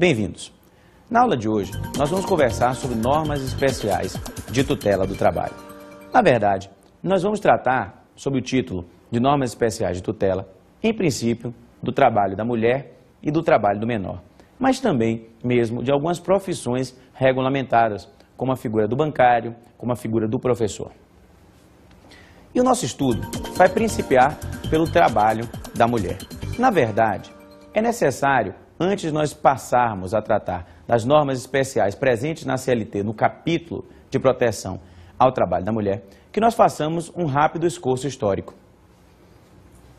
Bem-vindos! Na aula de hoje, nós vamos conversar sobre normas especiais de tutela do trabalho. Na verdade, nós vamos tratar sob o título de normas especiais de tutela, em princípio, do trabalho da mulher e do trabalho do menor, mas também mesmo de algumas profissões regulamentadas, como a figura do bancário, como a figura do professor. E o nosso estudo vai principiar pelo trabalho da mulher. Na verdade, é necessário Antes de nós passarmos a tratar das normas especiais presentes na CLT no capítulo de proteção ao trabalho da mulher, que nós façamos um rápido esforço histórico.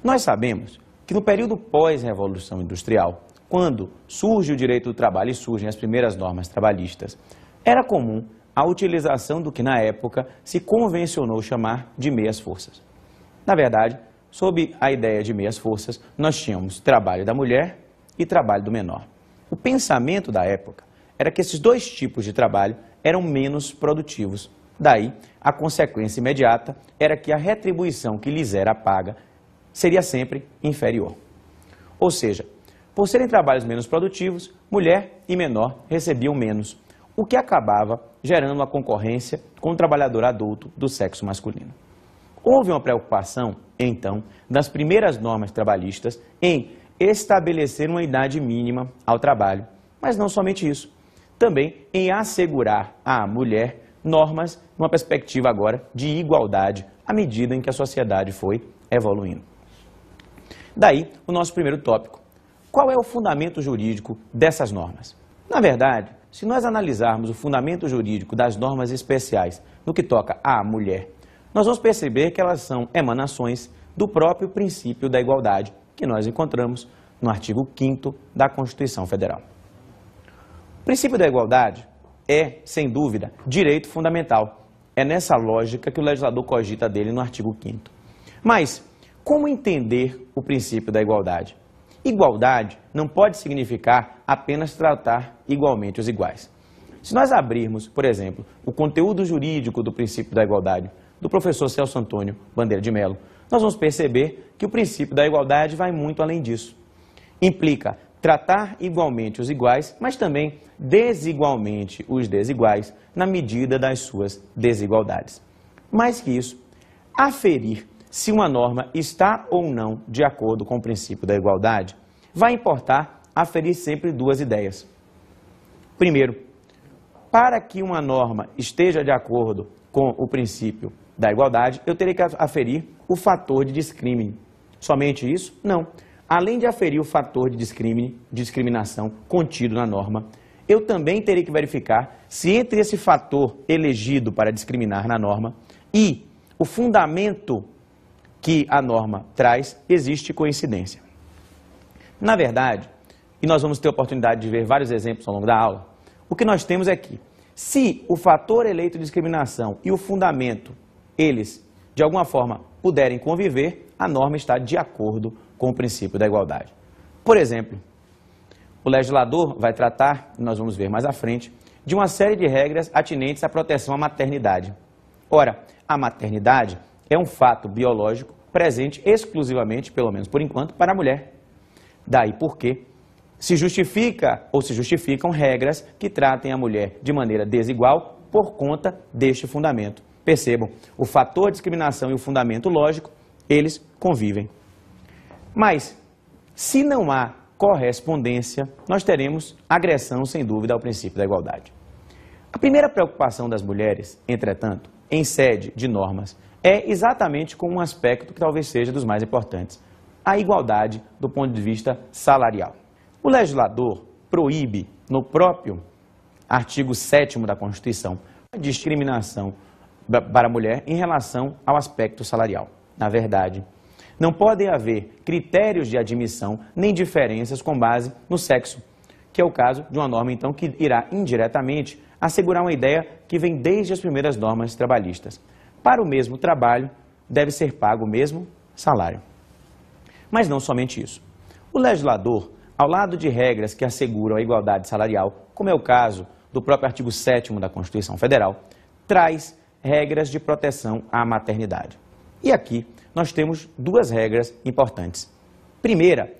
Nós sabemos que no período pós-revolução industrial, quando surge o direito do trabalho e surgem as primeiras normas trabalhistas, era comum a utilização do que na época se convencionou chamar de meias forças. Na verdade, sob a ideia de meias forças, nós tínhamos trabalho da mulher e trabalho do menor. O pensamento da época era que esses dois tipos de trabalho eram menos produtivos. Daí, a consequência imediata era que a retribuição que lhes era paga seria sempre inferior. Ou seja, por serem trabalhos menos produtivos, mulher e menor recebiam menos, o que acabava gerando a concorrência com o trabalhador adulto do sexo masculino. Houve uma preocupação, então, das primeiras normas trabalhistas em estabelecer uma idade mínima ao trabalho. Mas não somente isso, também em assegurar à mulher normas numa perspectiva agora de igualdade à medida em que a sociedade foi evoluindo. Daí o nosso primeiro tópico. Qual é o fundamento jurídico dessas normas? Na verdade, se nós analisarmos o fundamento jurídico das normas especiais no que toca à mulher, nós vamos perceber que elas são emanações do próprio princípio da igualdade que nós encontramos no artigo 5 da Constituição Federal. O princípio da igualdade é, sem dúvida, direito fundamental. É nessa lógica que o legislador cogita dele no artigo 5 Mas, como entender o princípio da igualdade? Igualdade não pode significar apenas tratar igualmente os iguais. Se nós abrirmos, por exemplo, o conteúdo jurídico do princípio da igualdade do professor Celso Antônio Bandeira de Mello, nós vamos perceber que o princípio da igualdade vai muito além disso. Implica tratar igualmente os iguais, mas também desigualmente os desiguais, na medida das suas desigualdades. Mais que isso, aferir se uma norma está ou não de acordo com o princípio da igualdade vai importar aferir sempre duas ideias. Primeiro, para que uma norma esteja de acordo com o princípio da igualdade, eu terei que aferir o fator de discrimine. Somente isso? Não. Além de aferir o fator de discrimine, discriminação contido na norma, eu também terei que verificar se entre esse fator elegido para discriminar na norma e o fundamento que a norma traz, existe coincidência. Na verdade, e nós vamos ter oportunidade de ver vários exemplos ao longo da aula, o que nós temos é que, se o fator eleito de discriminação e o fundamento eles, de alguma forma, puderem conviver, a norma está de acordo com o princípio da igualdade. Por exemplo, o legislador vai tratar, e nós vamos ver mais à frente, de uma série de regras atinentes à proteção à maternidade. Ora, a maternidade é um fato biológico presente exclusivamente, pelo menos por enquanto, para a mulher. Daí porque se justifica ou se justificam regras que tratem a mulher de maneira desigual por conta deste fundamento. Percebam, o fator discriminação e o fundamento lógico, eles convivem. Mas, se não há correspondência, nós teremos agressão, sem dúvida, ao princípio da igualdade. A primeira preocupação das mulheres, entretanto, em sede de normas, é exatamente com um aspecto que talvez seja dos mais importantes, a igualdade do ponto de vista salarial. O legislador proíbe, no próprio artigo 7 da Constituição, a discriminação para a mulher em relação ao aspecto salarial. Na verdade, não podem haver critérios de admissão nem diferenças com base no sexo, que é o caso de uma norma, então, que irá indiretamente assegurar uma ideia que vem desde as primeiras normas trabalhistas. Para o mesmo trabalho, deve ser pago o mesmo salário. Mas não somente isso. O legislador, ao lado de regras que asseguram a igualdade salarial, como é o caso do próprio artigo 7 da Constituição Federal, traz regras de proteção à maternidade. E aqui nós temos duas regras importantes. Primeira,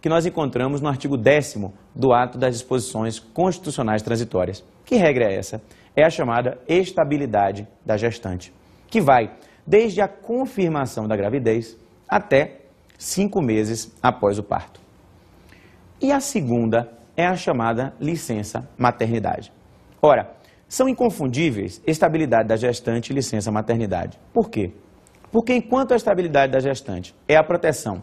que nós encontramos no artigo 10 do Ato das Disposições Constitucionais Transitórias. Que regra é essa? É a chamada estabilidade da gestante, que vai desde a confirmação da gravidez até cinco meses após o parto. E a segunda é a chamada licença maternidade. Ora, são inconfundíveis estabilidade da gestante e licença maternidade. Por quê? Porque enquanto a estabilidade da gestante é a proteção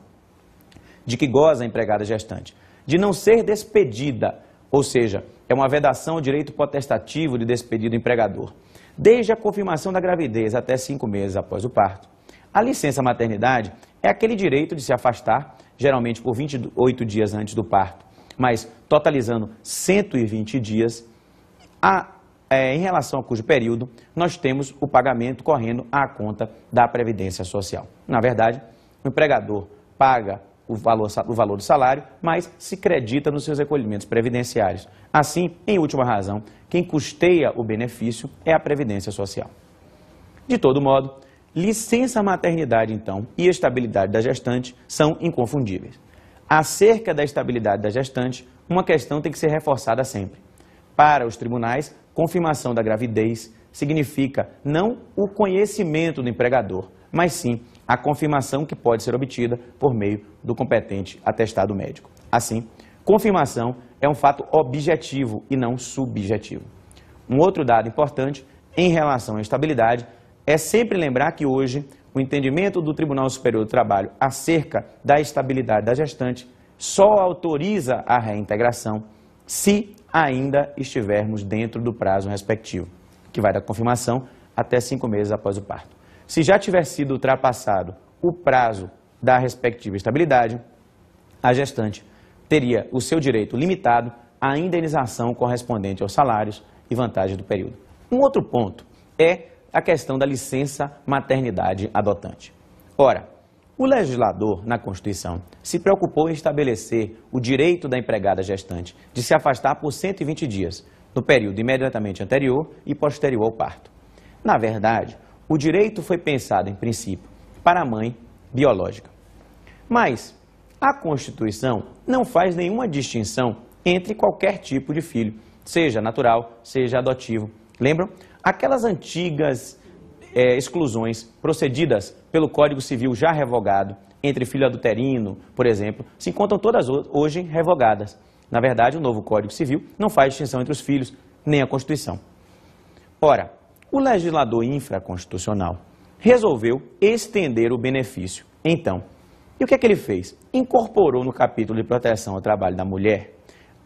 de que goza a empregada gestante, de não ser despedida, ou seja, é uma vedação ao direito potestativo de despedir do empregador, desde a confirmação da gravidez até cinco meses após o parto. A licença maternidade é aquele direito de se afastar, geralmente por 28 dias antes do parto, mas totalizando 120 dias, a é, em relação ao cujo período, nós temos o pagamento correndo à conta da Previdência Social. Na verdade, o empregador paga o valor, o valor do salário, mas se credita nos seus recolhimentos previdenciários. Assim, em última razão, quem custeia o benefício é a Previdência Social. De todo modo, licença maternidade, então, e estabilidade da gestante são inconfundíveis. Acerca da estabilidade da gestante, uma questão tem que ser reforçada sempre. Para os tribunais, confirmação da gravidez significa não o conhecimento do empregador, mas sim a confirmação que pode ser obtida por meio do competente atestado médico. Assim, confirmação é um fato objetivo e não subjetivo. Um outro dado importante em relação à estabilidade é sempre lembrar que hoje o entendimento do Tribunal Superior do Trabalho acerca da estabilidade da gestante só autoriza a reintegração se ainda estivermos dentro do prazo respectivo, que vai da confirmação até cinco meses após o parto. Se já tiver sido ultrapassado o prazo da respectiva estabilidade, a gestante teria o seu direito limitado à indenização correspondente aos salários e vantagens do período. Um outro ponto é a questão da licença maternidade adotante. Ora, o legislador, na Constituição, se preocupou em estabelecer o direito da empregada gestante de se afastar por 120 dias, no período imediatamente anterior e posterior ao parto. Na verdade, o direito foi pensado, em princípio, para a mãe biológica. Mas a Constituição não faz nenhuma distinção entre qualquer tipo de filho, seja natural, seja adotivo. Lembram? Aquelas antigas é, exclusões procedidas pelo Código Civil já revogado, entre filho adulterino, por exemplo, se encontram todas hoje revogadas. Na verdade, o novo Código Civil não faz distinção entre os filhos, nem a Constituição. Ora, o legislador infraconstitucional resolveu estender o benefício. Então, e o que é que ele fez? Incorporou no capítulo de proteção ao trabalho da mulher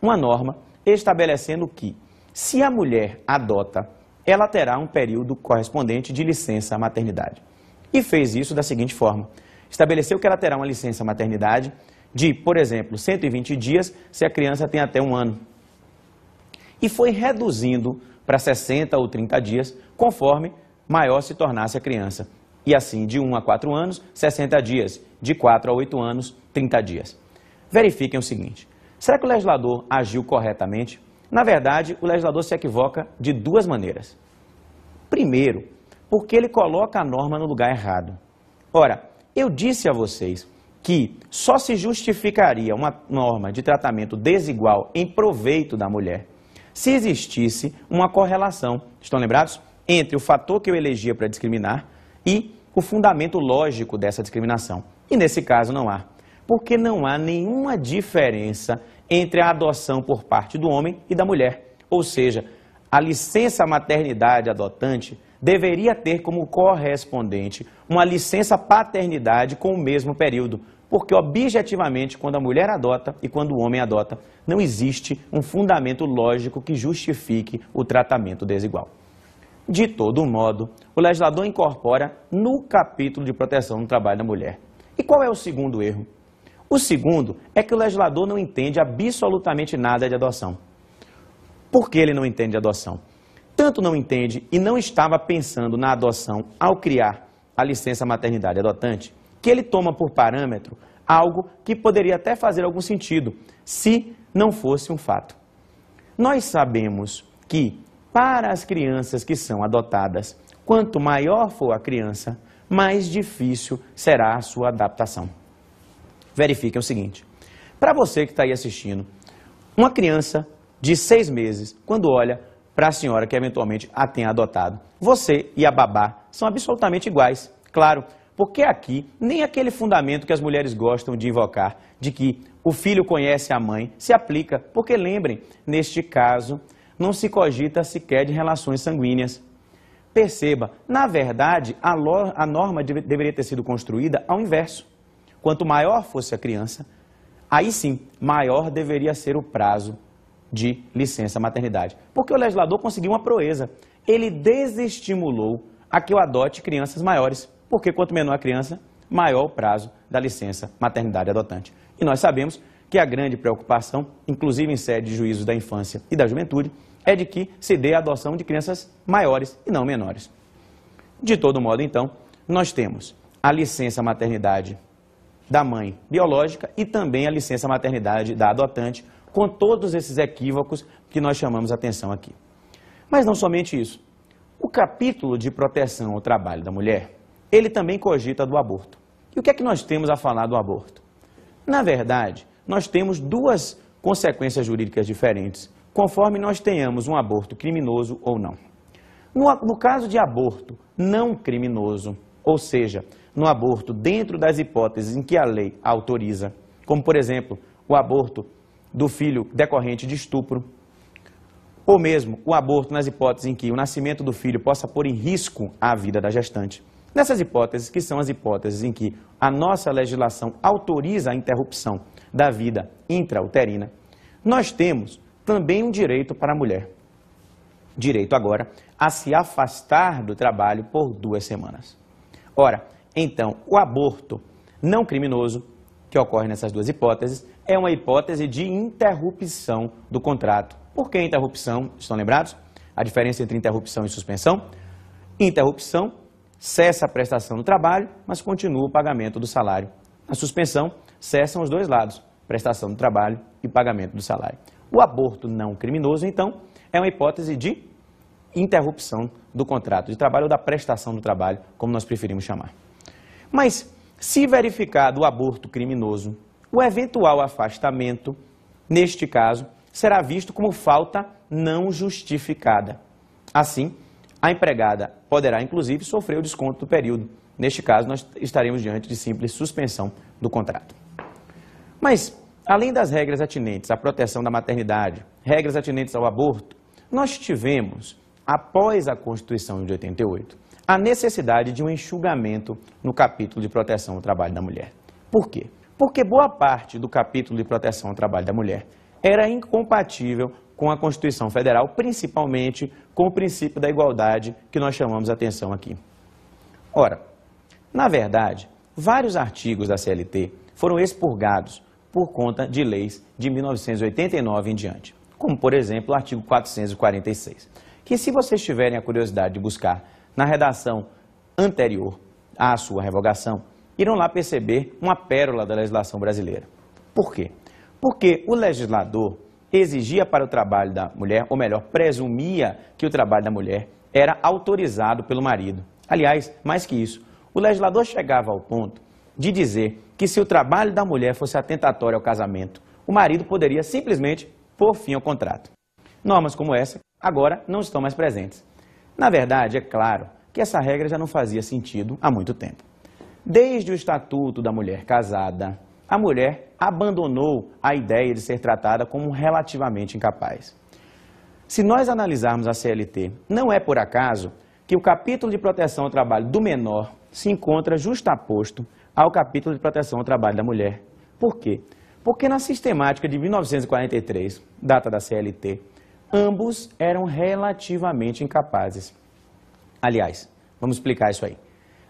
uma norma estabelecendo que, se a mulher adota, ela terá um período correspondente de licença maternidade e fez isso da seguinte forma. Estabeleceu que ela terá uma licença maternidade de, por exemplo, 120 dias se a criança tem até um ano. E foi reduzindo para 60 ou 30 dias, conforme maior se tornasse a criança. E assim, de 1 a 4 anos, 60 dias. De 4 a 8 anos, 30 dias. Verifiquem o seguinte. Será que o legislador agiu corretamente? Na verdade, o legislador se equivoca de duas maneiras. Primeiro, porque ele coloca a norma no lugar errado. Ora, eu disse a vocês que só se justificaria uma norma de tratamento desigual em proveito da mulher se existisse uma correlação, estão lembrados? Entre o fator que eu elegia para discriminar e o fundamento lógico dessa discriminação. E nesse caso não há, porque não há nenhuma diferença entre a adoção por parte do homem e da mulher. Ou seja, a licença maternidade adotante deveria ter como correspondente uma licença paternidade com o mesmo período, porque objetivamente, quando a mulher adota e quando o homem adota, não existe um fundamento lógico que justifique o tratamento desigual. De todo modo, o legislador incorpora no capítulo de proteção do trabalho da mulher. E qual é o segundo erro? O segundo é que o legislador não entende absolutamente nada de adoção. Por que ele não entende de adoção? tanto não entende e não estava pensando na adoção ao criar a licença maternidade adotante, que ele toma por parâmetro algo que poderia até fazer algum sentido, se não fosse um fato. Nós sabemos que, para as crianças que são adotadas, quanto maior for a criança, mais difícil será a sua adaptação. Verifiquem o seguinte: para você que está aí assistindo, uma criança de seis meses, quando olha para a senhora que eventualmente a tenha adotado. Você e a babá são absolutamente iguais, claro, porque aqui nem aquele fundamento que as mulheres gostam de invocar, de que o filho conhece a mãe, se aplica, porque lembrem, neste caso, não se cogita sequer de relações sanguíneas. Perceba, na verdade, a, a norma de deveria ter sido construída ao inverso. Quanto maior fosse a criança, aí sim, maior deveria ser o prazo de licença maternidade. Porque o legislador conseguiu uma proeza. Ele desestimulou a que eu adote crianças maiores, porque quanto menor a criança, maior o prazo da licença maternidade adotante. E nós sabemos que a grande preocupação, inclusive em sede de juízos da infância e da juventude, é de que se dê a adoção de crianças maiores e não menores. De todo modo, então, nós temos a licença maternidade da mãe biológica e também a licença maternidade da adotante, com todos esses equívocos que nós chamamos atenção aqui. Mas não somente isso. O capítulo de proteção ao trabalho da mulher, ele também cogita do aborto. E o que é que nós temos a falar do aborto? Na verdade, nós temos duas consequências jurídicas diferentes, conforme nós tenhamos um aborto criminoso ou não. No, no caso de aborto não criminoso, ou seja, no aborto dentro das hipóteses em que a lei autoriza, como por exemplo, o aborto do filho decorrente de estupro, ou mesmo o aborto nas hipóteses em que o nascimento do filho possa pôr em risco a vida da gestante. Nessas hipóteses, que são as hipóteses em que a nossa legislação autoriza a interrupção da vida intrauterina, nós temos também um direito para a mulher. Direito agora a se afastar do trabalho por duas semanas. Ora, então, o aborto não criminoso, que ocorre nessas duas hipóteses, é uma hipótese de interrupção do contrato. Por que interrupção? Estão lembrados? A diferença entre interrupção e suspensão? Interrupção, cessa a prestação do trabalho, mas continua o pagamento do salário. A suspensão, cessam os dois lados, prestação do trabalho e pagamento do salário. O aborto não criminoso, então, é uma hipótese de interrupção do contrato de trabalho ou da prestação do trabalho, como nós preferimos chamar. Mas, se verificado o aborto criminoso o eventual afastamento, neste caso, será visto como falta não justificada. Assim, a empregada poderá, inclusive, sofrer o desconto do período. Neste caso, nós estaremos diante de simples suspensão do contrato. Mas, além das regras atinentes à proteção da maternidade, regras atinentes ao aborto, nós tivemos, após a Constituição de 88, a necessidade de um enxugamento no capítulo de proteção ao trabalho da mulher. Por quê? porque boa parte do capítulo de proteção ao trabalho da mulher era incompatível com a Constituição Federal, principalmente com o princípio da igualdade que nós chamamos a atenção aqui. Ora, na verdade, vários artigos da CLT foram expurgados por conta de leis de 1989 em diante, como, por exemplo, o artigo 446, que se vocês tiverem a curiosidade de buscar na redação anterior à sua revogação, irão lá perceber uma pérola da legislação brasileira. Por quê? Porque o legislador exigia para o trabalho da mulher, ou melhor, presumia que o trabalho da mulher era autorizado pelo marido. Aliás, mais que isso, o legislador chegava ao ponto de dizer que se o trabalho da mulher fosse atentatório ao casamento, o marido poderia simplesmente pôr fim ao contrato. Normas como essa agora não estão mais presentes. Na verdade, é claro que essa regra já não fazia sentido há muito tempo. Desde o Estatuto da Mulher Casada, a mulher abandonou a ideia de ser tratada como relativamente incapaz. Se nós analisarmos a CLT, não é por acaso que o capítulo de proteção ao trabalho do menor se encontra justaposto ao capítulo de proteção ao trabalho da mulher. Por quê? Porque na sistemática de 1943, data da CLT, ambos eram relativamente incapazes. Aliás, vamos explicar isso aí.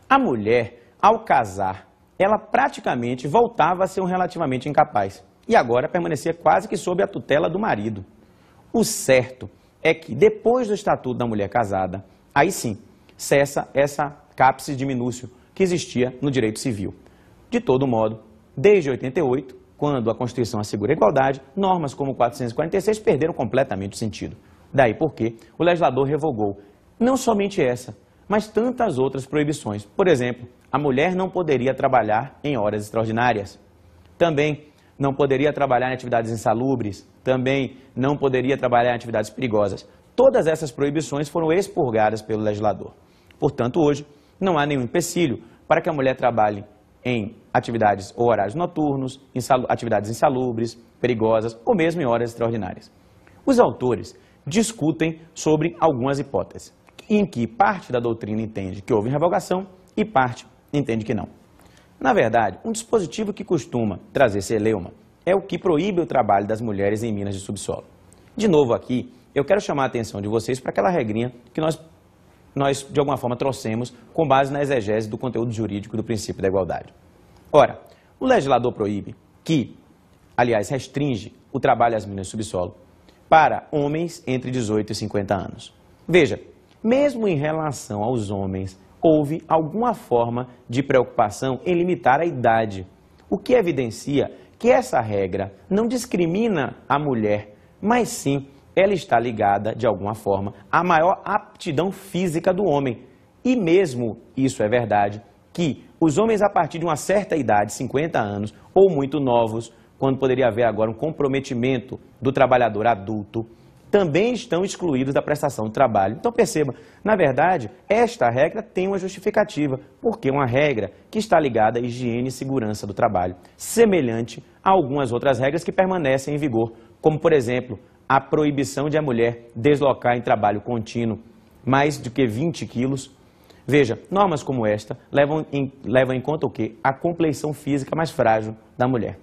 A mulher ao casar, ela praticamente voltava a ser um relativamente incapaz e agora permanecia quase que sob a tutela do marido. O certo é que, depois do Estatuto da Mulher Casada, aí sim cessa essa de diminúcio que existia no direito civil. De todo modo, desde 88, quando a Constituição assegura a igualdade, normas como 446 perderam completamente o sentido. Daí porque o legislador revogou não somente essa, mas tantas outras proibições. Por exemplo, a mulher não poderia trabalhar em horas extraordinárias. Também não poderia trabalhar em atividades insalubres, também não poderia trabalhar em atividades perigosas. Todas essas proibições foram expurgadas pelo legislador. Portanto, hoje, não há nenhum empecilho para que a mulher trabalhe em atividades ou horários noturnos, insalu atividades insalubres, perigosas ou mesmo em horas extraordinárias. Os autores discutem sobre algumas hipóteses em que parte da doutrina entende que houve revogação e parte entende que não. Na verdade, um dispositivo que costuma trazer celeuma é o que proíbe o trabalho das mulheres em minas de subsolo. De novo aqui, eu quero chamar a atenção de vocês para aquela regrinha que nós, nós, de alguma forma, trouxemos com base na exegese do conteúdo jurídico do princípio da igualdade. Ora, o legislador proíbe que, aliás, restringe o trabalho às minas de subsolo para homens entre 18 e 50 anos. Veja, mesmo em relação aos homens, houve alguma forma de preocupação em limitar a idade, o que evidencia que essa regra não discrimina a mulher, mas sim ela está ligada, de alguma forma, à maior aptidão física do homem. E mesmo isso é verdade, que os homens a partir de uma certa idade, 50 anos, ou muito novos, quando poderia haver agora um comprometimento do trabalhador adulto, também estão excluídos da prestação do trabalho. Então perceba, na verdade, esta regra tem uma justificativa, porque é uma regra que está ligada à higiene e segurança do trabalho, semelhante a algumas outras regras que permanecem em vigor, como, por exemplo, a proibição de a mulher deslocar em trabalho contínuo mais do que 20 quilos. Veja, normas como esta levam em, levam em conta o quê? A compleição física mais frágil da mulher.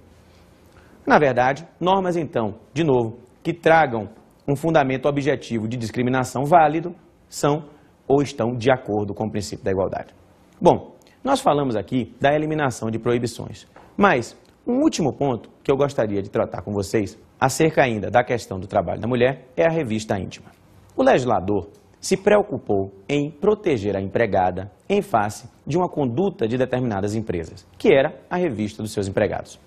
Na verdade, normas então, de novo, que tragam um fundamento objetivo de discriminação válido, são ou estão de acordo com o princípio da igualdade. Bom, nós falamos aqui da eliminação de proibições, mas um último ponto que eu gostaria de tratar com vocês, acerca ainda da questão do trabalho da mulher, é a revista íntima. O legislador se preocupou em proteger a empregada em face de uma conduta de determinadas empresas, que era a revista dos seus empregados.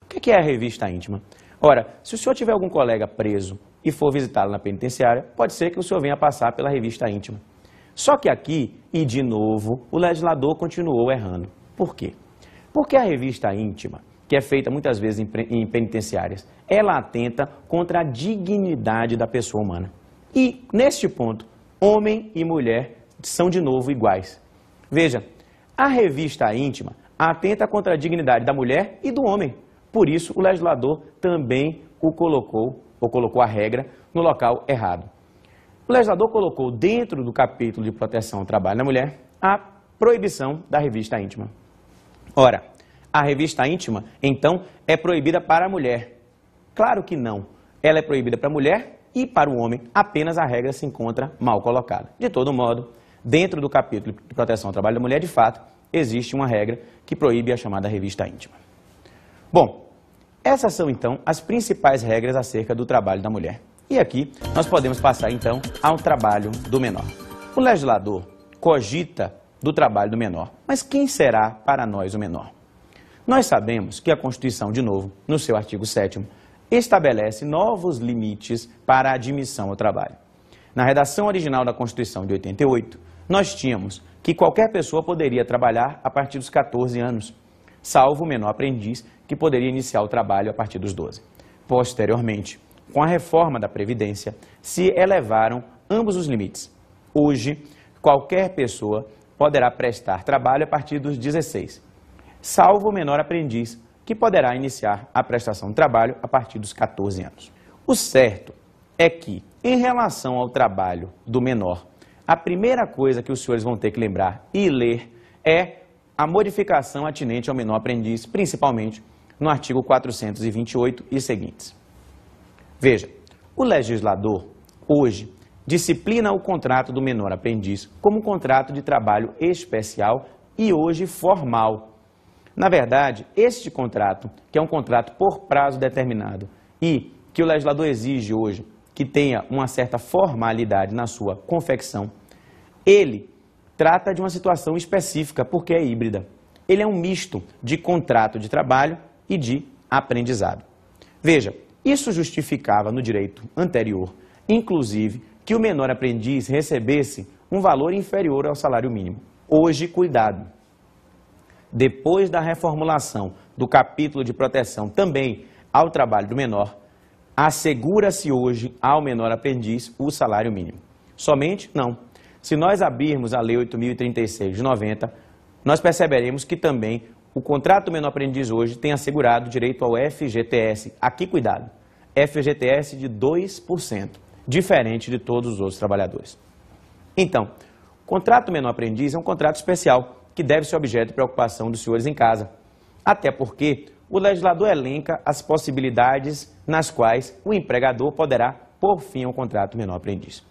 O que é, é a revista íntima? Ora, se o senhor tiver algum colega preso e for visitá-lo na penitenciária, pode ser que o senhor venha passar pela revista íntima. Só que aqui, e de novo, o legislador continuou errando. Por quê? Porque a revista íntima, que é feita muitas vezes em penitenciárias, ela atenta contra a dignidade da pessoa humana. E, neste ponto, homem e mulher são de novo iguais. Veja, a revista íntima atenta contra a dignidade da mulher e do homem. Por isso, o legislador também o colocou ou colocou a regra no local errado. O legislador colocou dentro do capítulo de proteção ao trabalho da mulher a proibição da revista íntima. Ora, a revista íntima, então, é proibida para a mulher? Claro que não. Ela é proibida para a mulher e para o homem, apenas a regra se encontra mal colocada. De todo modo, dentro do capítulo de proteção ao trabalho da mulher, de fato, existe uma regra que proíbe a chamada revista íntima. Bom, essas são, então, as principais regras acerca do trabalho da mulher. E aqui nós podemos passar, então, ao trabalho do menor. O legislador cogita do trabalho do menor, mas quem será para nós o menor? Nós sabemos que a Constituição, de novo, no seu artigo 7 estabelece novos limites para a admissão ao trabalho. Na redação original da Constituição de 88, nós tínhamos que qualquer pessoa poderia trabalhar a partir dos 14 anos, salvo o menor aprendiz, que poderia iniciar o trabalho a partir dos 12. Posteriormente, com a reforma da Previdência, se elevaram ambos os limites. Hoje, qualquer pessoa poderá prestar trabalho a partir dos 16, salvo o menor aprendiz, que poderá iniciar a prestação de trabalho a partir dos 14 anos. O certo é que, em relação ao trabalho do menor, a primeira coisa que os senhores vão ter que lembrar e ler é a modificação atinente ao menor aprendiz, principalmente no artigo 428 e seguintes. Veja, o legislador, hoje, disciplina o contrato do menor aprendiz como contrato de trabalho especial e hoje formal. Na verdade, este contrato, que é um contrato por prazo determinado e que o legislador exige hoje que tenha uma certa formalidade na sua confecção, ele trata de uma situação específica, porque é híbrida. Ele é um misto de contrato de trabalho e de aprendizado. Veja, isso justificava no direito anterior, inclusive, que o menor aprendiz recebesse um valor inferior ao salário mínimo. Hoje, cuidado. Depois da reformulação do capítulo de proteção também ao trabalho do menor, assegura-se hoje ao menor aprendiz o salário mínimo. Somente? Não. Se nós abrirmos a Lei 8.036 de 90, nós perceberemos que também o contrato menor aprendiz hoje tem assegurado direito ao FGTS. Aqui, cuidado, FGTS de 2%, diferente de todos os outros trabalhadores. Então, o contrato menor aprendiz é um contrato especial que deve ser objeto de preocupação dos senhores em casa. Até porque o legislador elenca as possibilidades nas quais o empregador poderá por fim ao contrato menor aprendiz.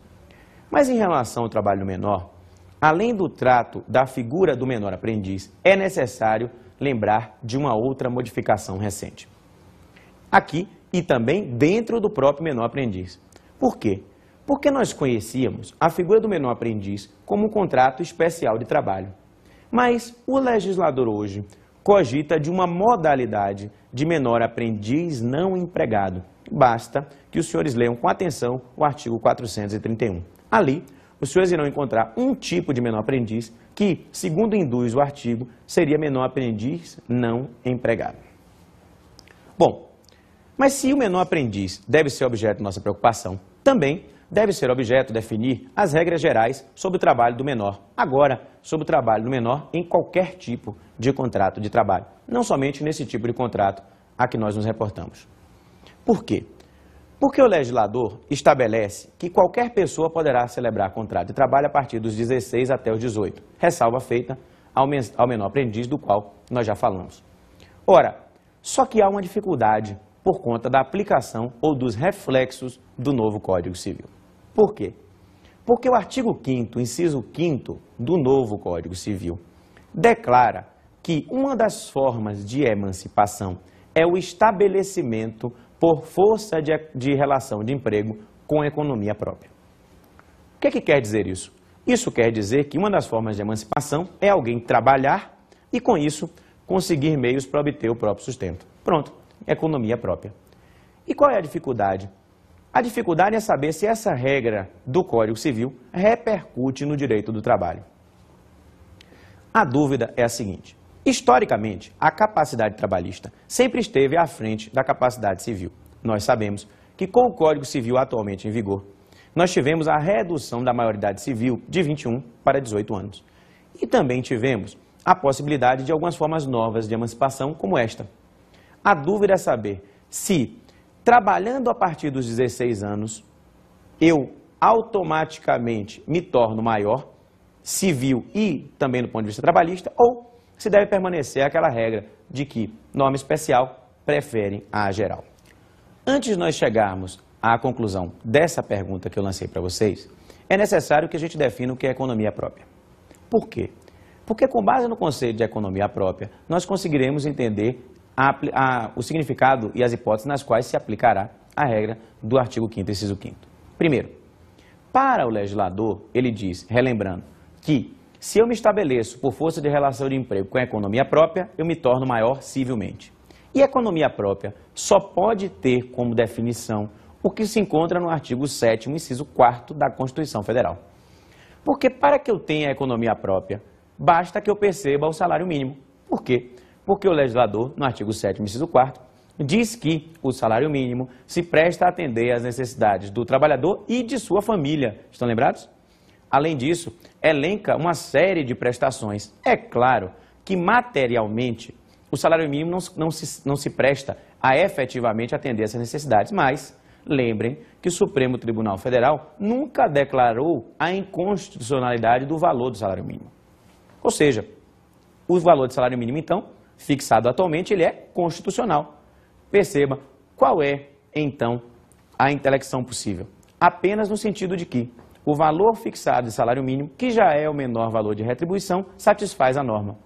Mas em relação ao trabalho menor, além do trato da figura do menor aprendiz, é necessário lembrar de uma outra modificação recente. Aqui e também dentro do próprio menor aprendiz. Por quê? Porque nós conhecíamos a figura do menor aprendiz como um contrato especial de trabalho. Mas o legislador hoje cogita de uma modalidade de menor aprendiz não empregado. Basta que os senhores leiam com atenção o artigo 431. Ali, os senhores irão encontrar um tipo de menor aprendiz que, segundo induz o artigo, seria menor aprendiz não empregado. Bom, mas se o menor aprendiz deve ser objeto de nossa preocupação, também deve ser objeto definir as regras gerais sobre o trabalho do menor, agora, sobre o trabalho do menor em qualquer tipo de contrato de trabalho, não somente nesse tipo de contrato a que nós nos reportamos. Por quê? Porque o legislador estabelece que qualquer pessoa poderá celebrar contrato de trabalho a partir dos 16 até os 18, ressalva feita ao, men ao menor aprendiz, do qual nós já falamos. Ora, só que há uma dificuldade por conta da aplicação ou dos reflexos do novo Código Civil. Por quê? Porque o artigo 5º, inciso 5 do novo Código Civil, declara que uma das formas de emancipação é o estabelecimento por força de, de relação de emprego com economia própria. O que, é que quer dizer isso? Isso quer dizer que uma das formas de emancipação é alguém trabalhar e, com isso, conseguir meios para obter o próprio sustento. Pronto, economia própria. E qual é a dificuldade? A dificuldade é saber se essa regra do Código Civil repercute no direito do trabalho. A dúvida é a seguinte: Historicamente, a capacidade trabalhista sempre esteve à frente da capacidade civil. Nós sabemos que com o Código Civil atualmente em vigor, nós tivemos a redução da maioridade civil de 21 para 18 anos. E também tivemos a possibilidade de algumas formas novas de emancipação, como esta. A dúvida é saber se, trabalhando a partir dos 16 anos, eu automaticamente me torno maior, civil e também do ponto de vista trabalhista, ou se deve permanecer aquela regra de que nome especial prefere a geral. Antes de nós chegarmos à conclusão dessa pergunta que eu lancei para vocês, é necessário que a gente defina o que é economia própria. Por quê? Porque com base no conceito de economia própria, nós conseguiremos entender a, a, o significado e as hipóteses nas quais se aplicará a regra do artigo 5º, inciso 5 Primeiro, para o legislador, ele diz, relembrando, que se eu me estabeleço por força de relação de emprego com a economia própria, eu me torno maior civilmente. E economia própria só pode ter como definição o que se encontra no artigo 7 inciso 4 da Constituição Federal. Porque para que eu tenha economia própria, basta que eu perceba o salário mínimo. Por quê? Porque o legislador, no artigo 7 inciso 4 diz que o salário mínimo se presta a atender às necessidades do trabalhador e de sua família. Estão lembrados? Além disso, elenca uma série de prestações. É claro que materialmente o salário mínimo não, não, se, não se presta a efetivamente atender essas necessidades, mas lembrem que o Supremo Tribunal Federal nunca declarou a inconstitucionalidade do valor do salário mínimo. Ou seja, o valor do salário mínimo, então, fixado atualmente, ele é constitucional. Perceba qual é, então, a intelecção possível. Apenas no sentido de que o valor fixado de salário mínimo, que já é o menor valor de retribuição, satisfaz a norma.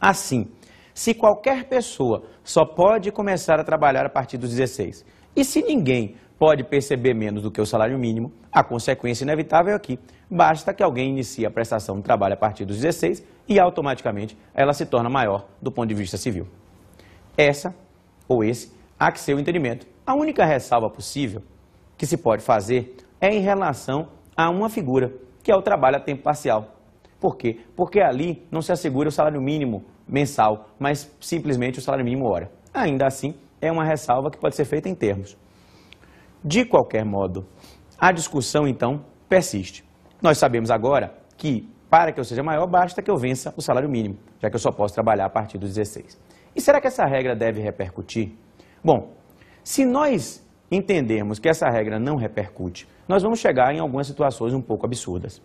Assim, se qualquer pessoa só pode começar a trabalhar a partir dos 16, e se ninguém pode perceber menos do que o salário mínimo, a consequência inevitável é que basta que alguém inicie a prestação de trabalho a partir dos 16 e automaticamente ela se torna maior do ponto de vista civil. Essa, ou esse, há que ser o entendimento. A única ressalva possível que se pode fazer é em relação a uma figura, que é o trabalho a tempo parcial. Por quê? Porque ali não se assegura o salário mínimo mensal, mas simplesmente o salário mínimo hora. Ainda assim, é uma ressalva que pode ser feita em termos. De qualquer modo, a discussão, então, persiste. Nós sabemos agora que, para que eu seja maior, basta que eu vença o salário mínimo, já que eu só posso trabalhar a partir dos 16. E será que essa regra deve repercutir? Bom, se nós entendermos que essa regra não repercute, nós vamos chegar em algumas situações um pouco absurdas.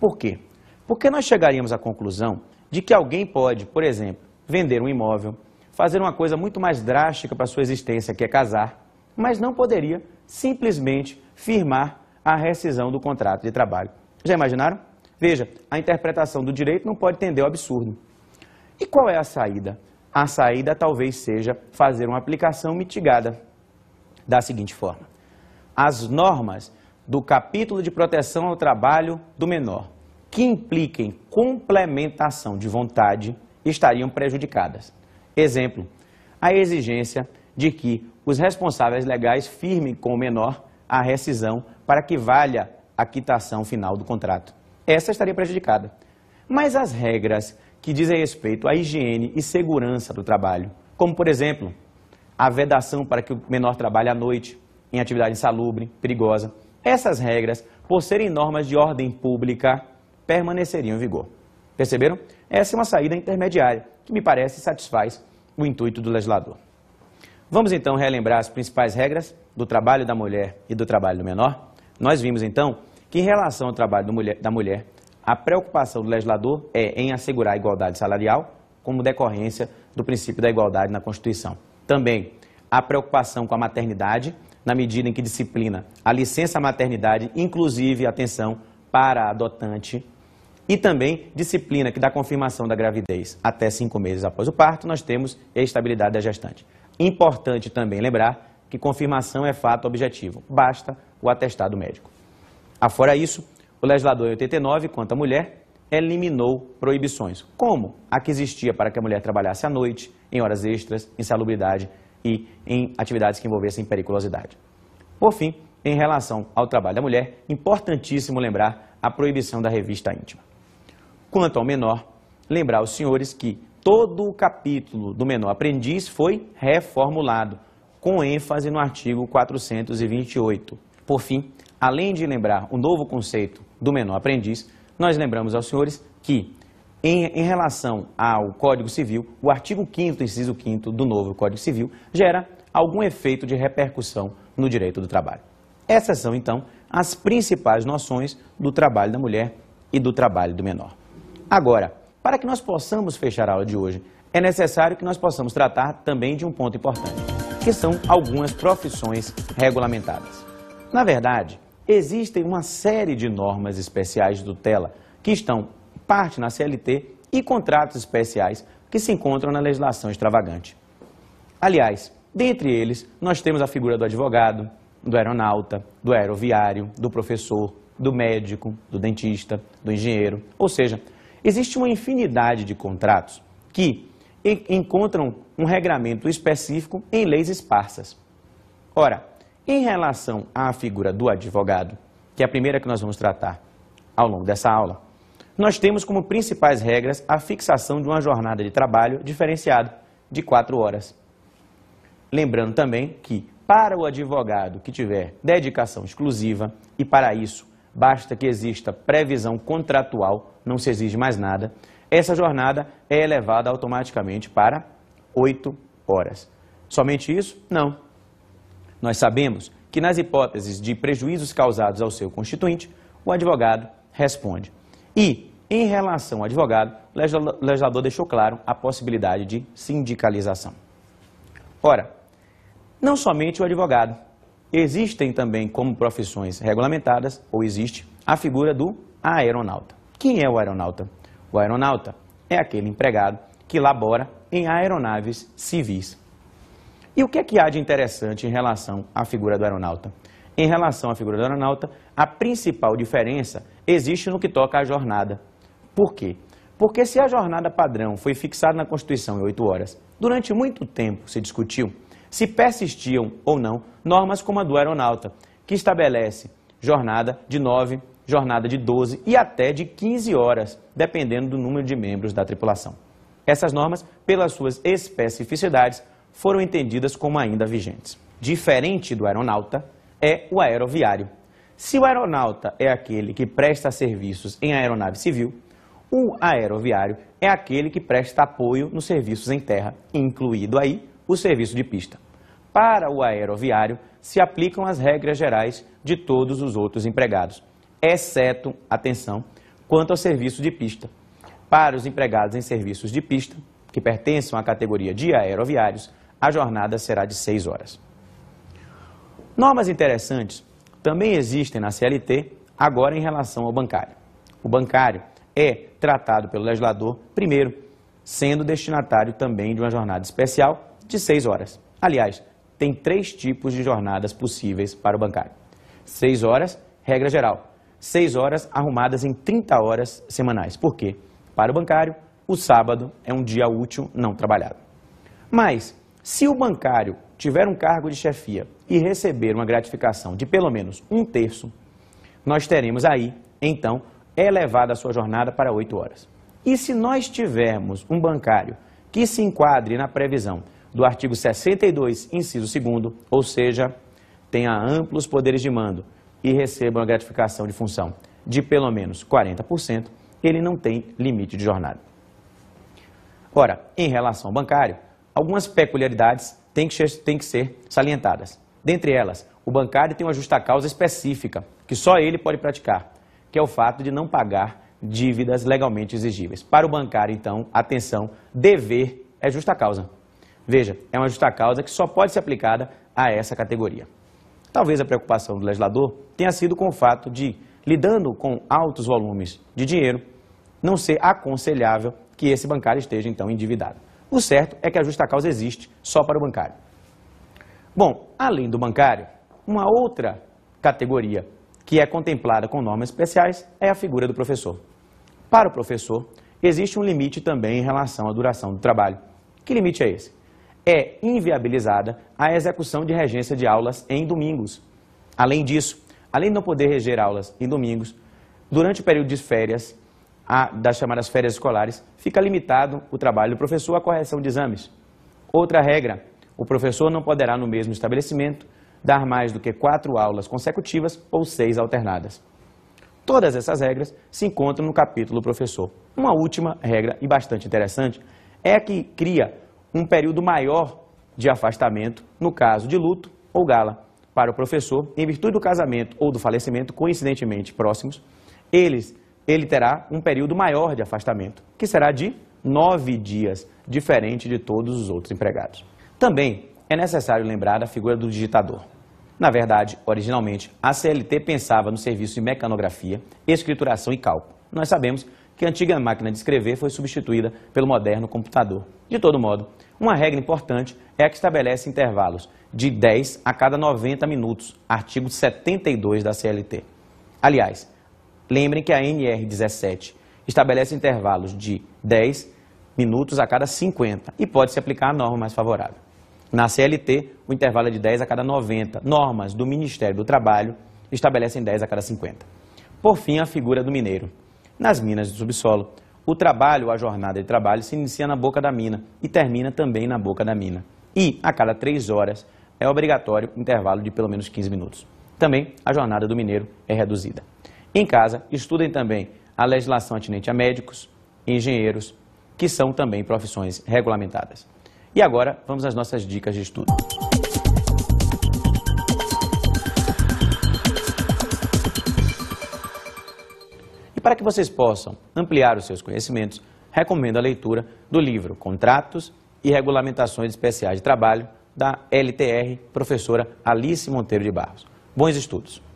Por quê? Porque nós chegaríamos à conclusão de que alguém pode, por exemplo, vender um imóvel, fazer uma coisa muito mais drástica para sua existência, que é casar, mas não poderia simplesmente firmar a rescisão do contrato de trabalho. Já imaginaram? Veja, a interpretação do direito não pode tender ao absurdo. E qual é a saída? A saída talvez seja fazer uma aplicação mitigada da seguinte forma: as normas do capítulo de proteção ao trabalho do menor que impliquem complementação de vontade estariam prejudicadas. Exemplo, a exigência de que os responsáveis legais firmem com o menor a rescisão para que valha a quitação final do contrato. Essa estaria prejudicada. Mas as regras que dizem respeito à higiene e segurança do trabalho, como por exemplo, a vedação para que o menor trabalhe à noite, em atividade insalubre, perigosa. Essas regras, por serem normas de ordem pública, permaneceriam em vigor. Perceberam? Essa é uma saída intermediária, que me parece satisfaz o intuito do legislador. Vamos então relembrar as principais regras do trabalho da mulher e do trabalho do menor? Nós vimos então que em relação ao trabalho mulher, da mulher, a preocupação do legislador é em assegurar a igualdade salarial como decorrência do princípio da igualdade na Constituição também a preocupação com a maternidade, na medida em que disciplina a licença maternidade, inclusive atenção para a adotante, e também disciplina que dá confirmação da gravidez até cinco meses após o parto, nós temos a estabilidade da gestante. Importante também lembrar que confirmação é fato objetivo, basta o atestado médico. Afora isso, o legislador em 89, quanto à mulher, eliminou proibições, como a que existia para que a mulher trabalhasse à noite, em horas extras, em salubridade e em atividades que envolvessem periculosidade. Por fim, em relação ao trabalho da mulher, importantíssimo lembrar a proibição da revista íntima. Quanto ao menor, lembrar os senhores que todo o capítulo do menor aprendiz foi reformulado, com ênfase no artigo 428. Por fim, além de lembrar o novo conceito do menor aprendiz, nós lembramos aos senhores que, em, em relação ao Código Civil, o artigo 5º, inciso 5 do novo Código Civil, gera algum efeito de repercussão no direito do trabalho. Essas são, então, as principais noções do trabalho da mulher e do trabalho do menor. Agora, para que nós possamos fechar a aula de hoje, é necessário que nós possamos tratar também de um ponto importante, que são algumas profissões regulamentadas. Na verdade, existem uma série de normas especiais de tutela que estão parte na CLT e contratos especiais que se encontram na legislação extravagante. Aliás, dentre eles, nós temos a figura do advogado, do aeronauta, do aeroviário, do professor, do médico, do dentista, do engenheiro. Ou seja, existe uma infinidade de contratos que encontram um regramento específico em leis esparsas. Ora, em relação à figura do advogado, que é a primeira que nós vamos tratar ao longo dessa aula, nós temos como principais regras a fixação de uma jornada de trabalho diferenciada de quatro horas. Lembrando também que, para o advogado que tiver dedicação exclusiva, e para isso basta que exista previsão contratual, não se exige mais nada, essa jornada é elevada automaticamente para oito horas. Somente isso? Não. Nós sabemos que, nas hipóteses de prejuízos causados ao seu constituinte, o advogado responde. E, em relação ao advogado, o legislador deixou claro a possibilidade de sindicalização. Ora, não somente o advogado, existem também como profissões regulamentadas, ou existe, a figura do aeronauta. Quem é o aeronauta? O aeronauta é aquele empregado que labora em aeronaves civis. E o que é que há de interessante em relação à figura do aeronauta? Em relação à figura do aeronauta, a principal diferença existe no que toca à jornada. Por quê? Porque se a jornada padrão foi fixada na Constituição em 8 horas, durante muito tempo se discutiu se persistiam ou não normas como a do aeronauta, que estabelece jornada de 9, jornada de 12 e até de 15 horas, dependendo do número de membros da tripulação. Essas normas, pelas suas especificidades, foram entendidas como ainda vigentes. Diferente do aeronauta é o aeroviário. Se o aeronauta é aquele que presta serviços em aeronave civil, o aeroviário é aquele que presta apoio nos serviços em terra, incluído aí o serviço de pista. Para o aeroviário, se aplicam as regras gerais de todos os outros empregados, exceto, atenção, quanto ao serviço de pista. Para os empregados em serviços de pista, que pertençam à categoria de aeroviários, a jornada será de seis horas. Normas interessantes também existem na CLT, agora em relação ao bancário. O bancário é tratado pelo legislador, primeiro, sendo destinatário também de uma jornada especial de seis horas. Aliás, tem três tipos de jornadas possíveis para o bancário. Seis horas, regra geral. Seis horas arrumadas em 30 horas semanais. Por quê? Para o bancário, o sábado é um dia útil não trabalhado. Mas, se o bancário tiver um cargo de chefia e receber uma gratificação de pelo menos um terço, nós teremos aí, então, elevada a sua jornada para oito horas. E se nós tivermos um bancário que se enquadre na previsão do artigo 62, inciso 2, ou seja, tenha amplos poderes de mando e receba uma gratificação de função de pelo menos 40%, ele não tem limite de jornada. Ora, em relação ao bancário, Algumas peculiaridades têm que, ser, têm que ser salientadas. Dentre elas, o bancário tem uma justa causa específica, que só ele pode praticar, que é o fato de não pagar dívidas legalmente exigíveis. Para o bancário, então, atenção, dever é justa causa. Veja, é uma justa causa que só pode ser aplicada a essa categoria. Talvez a preocupação do legislador tenha sido com o fato de, lidando com altos volumes de dinheiro, não ser aconselhável que esse bancário esteja, então, endividado. O certo é que a justa causa existe só para o bancário. Bom, além do bancário, uma outra categoria que é contemplada com normas especiais é a figura do professor. Para o professor, existe um limite também em relação à duração do trabalho. Que limite é esse? É inviabilizada a execução de regência de aulas em domingos. Além disso, além de não poder reger aulas em domingos, durante o período de férias, a, das chamadas férias escolares, fica limitado o trabalho do professor à correção de exames. Outra regra, o professor não poderá, no mesmo estabelecimento, dar mais do que quatro aulas consecutivas ou seis alternadas. Todas essas regras se encontram no capítulo professor. Uma última regra, e bastante interessante, é a que cria um período maior de afastamento, no caso de luto ou gala, para o professor, em virtude do casamento ou do falecimento, coincidentemente próximos, eles ele terá um período maior de afastamento, que será de nove dias, diferente de todos os outros empregados. Também é necessário lembrar da figura do digitador. Na verdade, originalmente, a CLT pensava no serviço de mecanografia, escrituração e cálculo. Nós sabemos que a antiga máquina de escrever foi substituída pelo moderno computador. De todo modo, uma regra importante é a que estabelece intervalos de 10 a cada 90 minutos, artigo 72 da CLT. Aliás, Lembrem que a NR17 estabelece intervalos de 10 minutos a cada 50 e pode se aplicar a norma mais favorável. Na CLT, o intervalo é de 10 a cada 90. Normas do Ministério do Trabalho estabelecem 10 a cada 50. Por fim, a figura do mineiro. Nas minas de subsolo, o trabalho, a jornada de trabalho, se inicia na boca da mina e termina também na boca da mina. E, a cada 3 horas, é obrigatório intervalo de pelo menos 15 minutos. Também a jornada do mineiro é reduzida. Em casa, estudem também a legislação atinente a médicos, engenheiros, que são também profissões regulamentadas. E agora, vamos às nossas dicas de estudo. E para que vocês possam ampliar os seus conhecimentos, recomendo a leitura do livro Contratos e Regulamentações Especiais de Trabalho, da LTR, professora Alice Monteiro de Barros. Bons estudos!